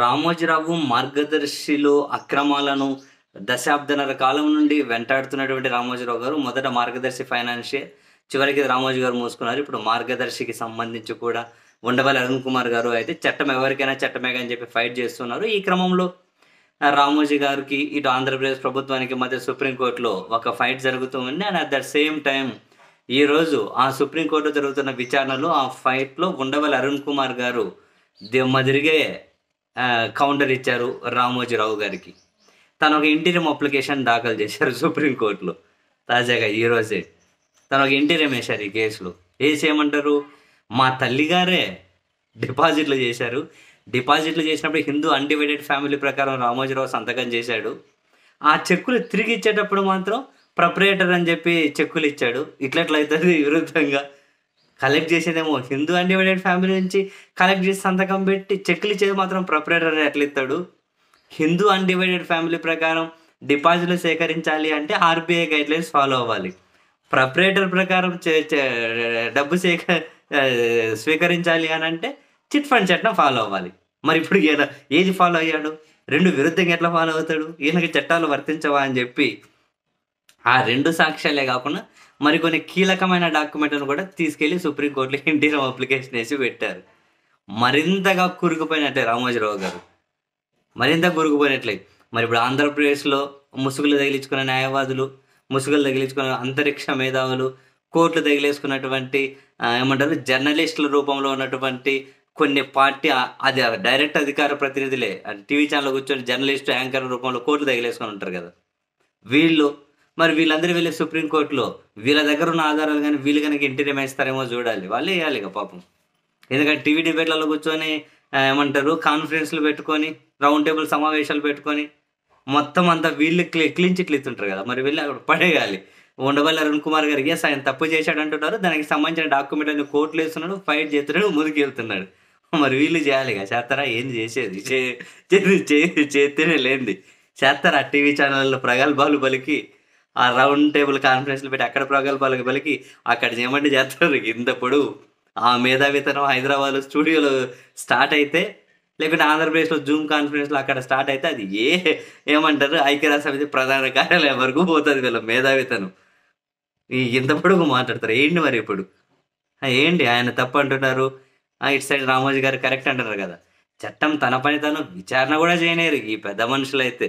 రామోజీరావు మార్గదర్శిలో అక్రమాలను దశాబ్దన్నర కాలం నుండి వెంటాడుతున్నటువంటి రామోజీరావు గారు మొదట మార్గదర్శి ఫైనాన్షియే చివరికి రామోజీ గారు మూసుకున్నారు ఇప్పుడు మార్గదర్శికి సంబంధించి కూడా ఉండవల్లి అరుణ్ కుమార్ గారు అయితే చట్టం ఎవరికైనా చట్టమే అని చెప్పి ఫైట్ చేస్తున్నారు ఈ క్రమంలో రామోజీ గారికి ఇటు ఆంధ్రప్రదేశ్ ప్రభుత్వానికి మధ్య సుప్రీంకోర్టులో ఒక ఫైట్ జరుగుతుంది and at the same time ఈరోజు ఆ సుప్రీంకోర్టులో జరుగుతున్న విచారణలో ఆ ఫైట్లో ఉండవల్లి అరుణ్ కుమార్ గారు దిమ్మదిరిగే కౌంటర్ ఇచ్చారు రామోజీరావు గారికి తను ఒక ఇంటీరియం అప్లికేషన్ దాఖలు చేశారు సుప్రీంకోర్టులో తాజాగా ఈరోజే తను ఒక ఇంటీరియం వేశారు ఈ కేసులో వేసేయమంటారు మా తల్లిగారే డిపాజిట్లు చేశారు డిపాజిట్లు చేసినప్పుడు హిందూ అన్డివైడెడ్ ఫ్యామిలీ ప్రకారం రామోజీరావు సంతకం చేశాడు ఆ చెక్కులు తిరిగి ఇచ్చేటప్పుడు మాత్రం ప్రపరేటర్ అని చెప్పి చెక్కులు ఇచ్చాడు ఇట్లట్లయితే విరుద్ధంగా కలెక్ట్ చేసేదేమో హిందూ అన్డివైడెడ్ ఫ్యామిలీ నుంచి కలెక్ట్ చేసి సంతకం పెట్టి చెక్లు ఇచ్చేది మాత్రం ప్రొపరేటర్ అని ఎట్లా ఇస్తాడు హిందూ అన్డివైడెడ్ ఫ్యామిలీ ప్రకారం డిపాజిట్లు సేకరించాలి అంటే ఆర్బీఐ లైన్స్ ఫాలో అవ్వాలి ప్రపరేటర్ ప్రకారం డబ్బు సేక స్వీకరించాలి అని అంటే చిట్ ఫండ్ చట్టం ఫాలో అవ్వాలి మరి ఇప్పుడు ఏది ఫాలో అయ్యాడు రెండు విరుద్ధంగా ఎట్లా ఫాలో అవుతాడు ఈయనకి చట్టాలు వర్తించవా అని చెప్పి ఆ రెండు సాక్ష్యాలే కాకుండా మరికొన్ని కీలకమైన డాక్యుమెంట్లను కూడా తీసుకెళ్లి సుప్రీంకోర్టులో ఎన్టీఆర్ అప్లికేషన్ వేసి పెట్టారు మరింతగా కురుకుపోయినట్లే రామోజీరావు గారు మరింత కురుకుపోయినట్లే మరి ఇప్పుడు ఆంధ్రప్రదేశ్లో ముసుగులు తగిలించుకున్న న్యాయవాదులు ముసుగులు తగిలించుకున్న అంతరిక్ష మేధావులు కోర్టులు తగిలేసుకున్నటువంటి ఏమంటారు జర్నలిస్టుల రూపంలో ఉన్నటువంటి కొన్ని పార్టీ అది డైరెక్ట్ అధికార ప్రతినిధులే టీవీ ఛానల్ కూర్చొని జర్నలిస్టు యాంకర్ రూపంలో కోర్టులు తగిలేసుకొని ఉంటారు కదా వీళ్ళు మరి వీళ్ళందరూ వెళ్ళి సుప్రీంకోర్టులో వీళ్ళ దగ్గర ఉన్న ఆధారాలు కానీ వీళ్ళు కనుక ఇంటి రిమేస్తారేమో చూడాలి వాళ్ళు వేయాలి ఇక పాపం ఎందుకంటే టీవీ డిబేట్లలో కూర్చొని ఏమంటారు కాన్ఫరెన్స్లు పెట్టుకొని రౌండ్ టేబుల్ సమావేశాలు పెట్టుకొని మొత్తం అంతా వీళ్ళు క్లీ క్లీన్ చిట్లు ఇస్తుంటారు కదా మరి వెళ్ళి అక్కడ పడేయాలి ఉండబల్లి అరుణ్ కుమార్ గారు ఎస్ ఆయన తప్పు చేశాడు అంటున్నారు దానికి సంబంధించిన డాక్యుమెంట్ అని కోర్టులు వేస్తున్నాడు ఫైట్ చేస్తున్నాడు ముందుకు వెళ్తున్నాడు మరి వీళ్ళు చేయాలి కదా చేస్తారా ఏం చేసేది చేస్తేనే లేనిది చేస్తారా టీవీ ఛానళ్ళలో ప్రగల్భాలు పలికి ఆ రౌండ్ టేబుల్ కాన్ఫరెన్స్లు పెట్టి అక్కడ ప్రగల్భాలకు పలికి అక్కడ చేయమంటే చేస్తారు ఇంత ఆ మేధావితనం హైదరాబాద్లో స్టూడియోలో స్టార్ట్ అయితే లేకుంటే ఆంధ్రప్రదేశ్లో జూమ్ కాన్ఫరెన్స్లో అక్కడ స్టార్ట్ అయితే అది ఏ ఏమంటారు ఐక్యరాష్ట్ర సమితి ప్రధాన కార్యాలయం వరకు పోతుంది వీళ్ళ మేధావితనం ఇంత పొడుగు మాట్లాడతారు ఏంటి మరి ఇప్పుడు ఏంటి ఆయన తప్పు అంటున్నారు ఇటు సైడ్ రామోజీ గారు కరెక్ట్ అంటున్నారు కదా చట్టం తన పని తను విచారణ కూడా చేయలేరు ఈ పెద్ద మనుషులైతే